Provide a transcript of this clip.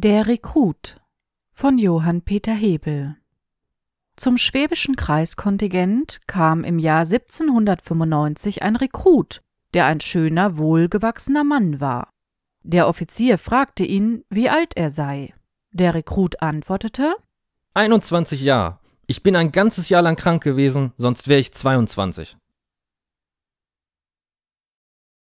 Der Rekrut von Johann Peter Hebel Zum schwäbischen Kreiskontingent kam im Jahr 1795 ein Rekrut, der ein schöner, wohlgewachsener Mann war. Der Offizier fragte ihn, wie alt er sei. Der Rekrut antwortete: 21 Jahre. Ich bin ein ganzes Jahr lang krank gewesen, sonst wäre ich 22.